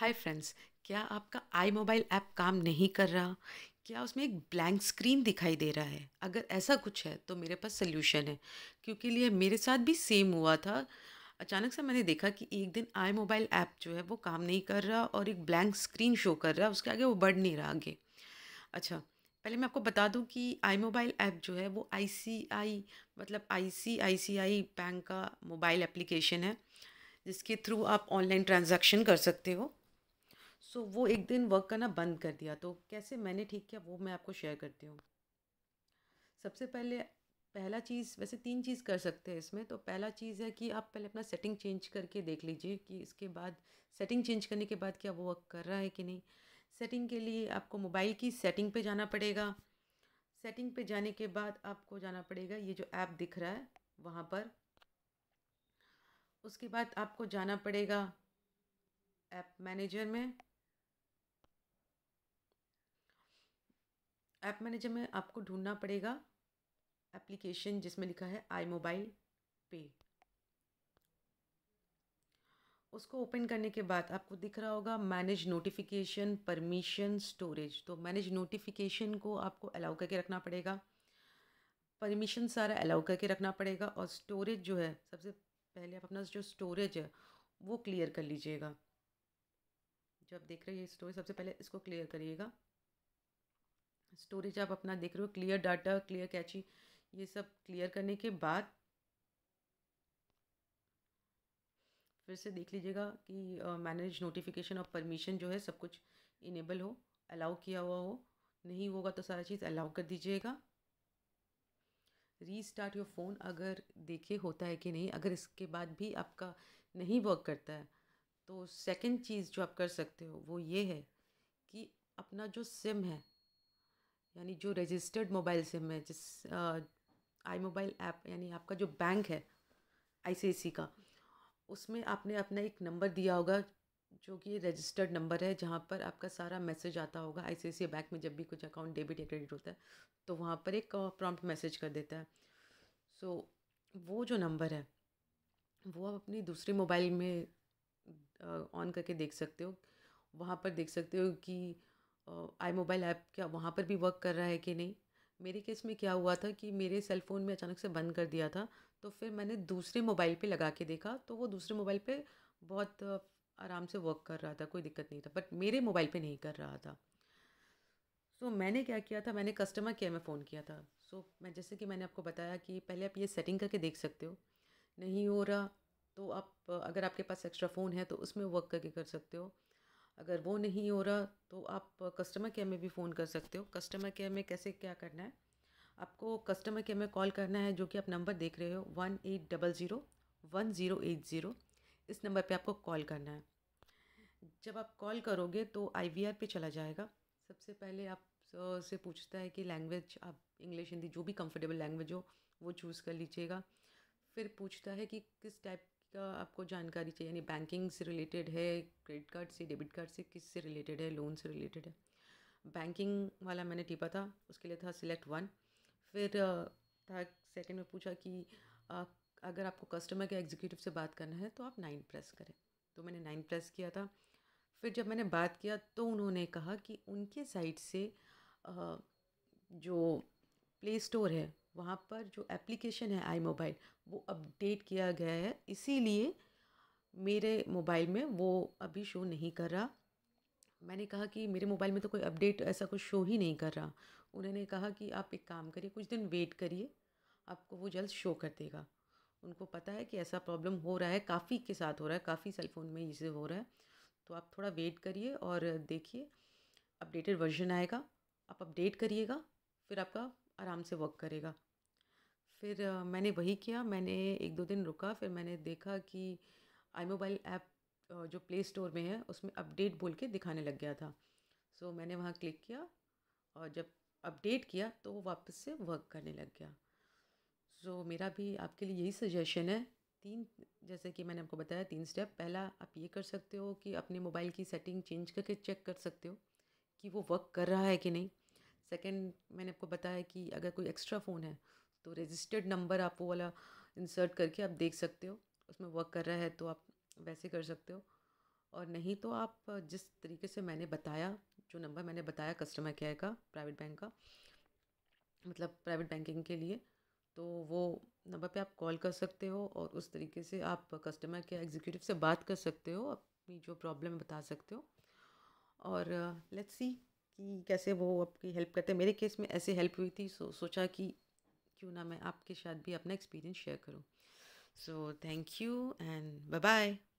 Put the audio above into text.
hi friends क्या आपका आई mobile app काम नहीं कर रहा क्या उसमें एक ब्लैंक स्क्रीन दिखाई दे रहा है अगर ऐसा कुछ है तो मेरे पास सोल्यूशन है क्योंकि लिए मेरे साथ भी सेम हुआ था अचानक से मैंने देखा कि एक दिन आई मोबाइल ऐप जो है वो काम नहीं कर रहा और एक ब्लैंक स्क्रीन शो कर रहा उसके आगे वो बढ़ नहीं रहा आगे अच्छा पहले मैं आपको बता दूं कि आई मोबाइल ऐप जो है वो आई सी आई मतलब I C I C I bank का मोबाइल एप्लीकेशन है जिसके थ्रू आप ऑनलाइन ट्रांजैक्शन कर सकते हो सो वो एक दिन वर्क करना बंद कर दिया तो कैसे मैंने ठीक किया वो मैं आपको शेयर करती हूँ सबसे पहले पहला चीज़ वैसे तीन चीज़ कर सकते हैं इसमें तो पहला चीज़ है कि आप पहले अपना सेटिंग चेंज करके देख लीजिए कि इसके बाद सेटिंग चेंज करने के बाद क्या वो वर्क कर रहा है कि नहीं सेटिंग के लिए आपको मोबाइल की सेटिंग पे जाना पड़ेगा सेटिंग पे जाने के बाद आपको जाना पड़ेगा ये जो ऐप दिख रहा है वहाँ पर उसके बाद आपको जाना पड़ेगा ऐप मैनेजर में ऐप मैनेजर में आपको ढूंढना पड़ेगा एप्लीकेशन जिसमें लिखा है आई मोबाइल पे उसको ओपन करने के बाद आपको दिख रहा होगा मैनेज नोटिफिकेशन परमिशन स्टोरेज तो मैनेज नोटिफिकेशन को आपको अलाउ करके रखना पड़ेगा परमिशन सारा अलाउ करके रखना पड़ेगा और स्टोरेज जो है सबसे पहले आप अपना जो स्टोरेज है वो क्लियर कर लीजिएगा जो आप देख रहे हैं ये स्टोरेज सबसे पहले इसको क्लियर करिएगा स्टोरेज आप अपना देख रहे हो क्लियर डाटा क्लियर कैची ये सब क्लियर करने के बाद फिर से देख लीजिएगा कि मैनेज नोटिफिकेशन और परमिशन जो है सब कुछ इनेबल हो अलाउ किया हुआ हो नहीं होगा तो सारा चीज़ अलाउ कर दीजिएगा रीस्टार्ट योर फ़ोन अगर देखे होता है कि नहीं अगर इसके बाद भी आपका नहीं वर्क करता है तो सेकंड चीज़ जो आप कर सकते हो वो ये है कि अपना जो सिम है यानी जो रजिस्टर्ड मोबाइल सिम है जिस आई मोबाइल ऐप यानी आपका जो बैंक है आई का उसमें आपने अपना एक नंबर दिया होगा जो कि रजिस्टर्ड नंबर है जहाँ पर आपका सारा मैसेज आता होगा सी बैंक में जब भी कुछ अकाउंट डेबिट या क्रेडिट होता है तो वहाँ पर एक प्रॉम्प्ट मैसेज कर देता है सो so, वो जो नंबर है वो आप अपनी दूसरे मोबाइल में ऑन करके देख सकते हो वहाँ पर देख सकते हो कि आई मोबाइल ऐप क्या वहाँ पर भी वर्क कर रहा है कि नहीं मेरे केस में क्या हुआ था कि मेरे सेल फ़ोन में अचानक से बंद कर दिया था तो फिर मैंने दूसरे मोबाइल पे लगा के देखा तो वो दूसरे मोबाइल पे बहुत आराम से वर्क कर रहा था कोई दिक्कत नहीं था बट मेरे मोबाइल पे नहीं कर रहा था सो so, मैंने क्या किया था मैंने कस्टमर केयर में फ़ोन किया था सो so, मैं जैसे कि मैंने आपको बताया कि पहले आप ये सेटिंग करके देख सकते हो नहीं हो रहा तो आप अगर आपके पास एक्स्ट्रा फ़ोन है तो उसमें वर्क करके कर सकते हो अगर वो नहीं हो रहा तो आप कस्टमर केयर में भी फ़ोन कर सकते हो कस्टमर केयर में कैसे क्या करना है आपको कस्टमर केयर में कॉल करना है जो कि आप नंबर देख रहे हो one eight double zero one zero eight zero इस नंबर पे आपको कॉल करना है जब आप कॉल करोगे तो आई वी आर पे चला जाएगा सबसे पहले आप से पूछता है कि लैंग्वेज आप इंग्लिश हिंदी जो भी कंफर्टेबल लैंग्वेज हो वो चूज़ कर लीजिएगा फिर पूछता है कि किस टाइप का तो आपको जानकारी चाहिए यानी बैंकिंग से रिलेटेड है क्रेडिट कार्ड से डेबिट कार्ड से किस से रिलेटेड है लोन से रिलेटेड है बैंकिंग वाला मैंने टीपा था उसके लिए था सिलेक्ट वन फिर था सेकेंड में पूछा कि आप अगर आपको कस्टमर के एग्जीक्यूटिव से बात करना है तो आप नाइन प्रेस करें तो मैंने नाइन प्रेस किया था फिर जब मैंने बात किया तो उन्होंने कहा कि उनके साइड से जो प्ले स्टोर है वहाँ पर जो एप्लीकेशन है आई मोबाइल वो अपडेट किया गया है इसीलिए मेरे मोबाइल में वो अभी शो नहीं कर रहा मैंने कहा कि मेरे मोबाइल में तो कोई अपडेट ऐसा कुछ शो ही नहीं कर रहा उन्होंने कहा कि आप एक काम करिए कुछ दिन वेट करिए आपको वो जल्द शो कर देगा उनको पता है कि ऐसा प्रॉब्लम हो रहा है काफ़ी के साथ हो रहा है काफ़ी सेलफोन में इसे हो रहा है तो आप थोड़ा वेट करिए और देखिए अपडेटेड वर्जन आएगा आप अपडेट करिएगा फिर आपका आराम से वर्क करेगा फिर मैंने वही किया मैंने एक दो दिन रुका फिर मैंने देखा कि आई मोबाइल ऐप जो प्ले स्टोर में है उसमें अपडेट बोल के दिखाने लग गया था सो so, मैंने वहाँ क्लिक किया और जब अपडेट किया तो वो वापस से वर्क करने लग गया सो so, मेरा भी आपके लिए यही सजेशन है तीन जैसे कि मैंने आपको बताया तीन स्टेप पहला आप ये कर सकते हो कि अपने मोबाइल की सेटिंग चेंज करके चेक कर सकते हो कि वो वर्क कर रहा है कि नहीं सेकेंड मैंने आपको बताया कि अगर कोई एक्स्ट्रा फ़ोन है तो रजिस्टर्ड नंबर आप वो वाला इंसर्ट करके आप देख सकते हो उसमें वर्क कर रहा है तो आप वैसे कर सकते हो और नहीं तो आप जिस तरीके से मैंने बताया जो नंबर मैंने बताया कस्टमर केयर का प्राइवेट बैंक का मतलब प्राइवेट बैंकिंग के लिए तो वो नंबर पे आप कॉल कर सकते हो और उस तरीके से आप कस्टमर केयर एग्जीक्यूटिव से बात कर सकते हो अपनी जो प्रॉब्लम बता सकते हो और लेट्स सी कि कैसे वो आपकी हेल्प करते मेरे केस में ऐसे हेल्प हुई थी सो सोचा कि क्यों ना मैं आपके साथ भी अपना एक्सपीरियंस शेयर करूँ so thank you and bye bye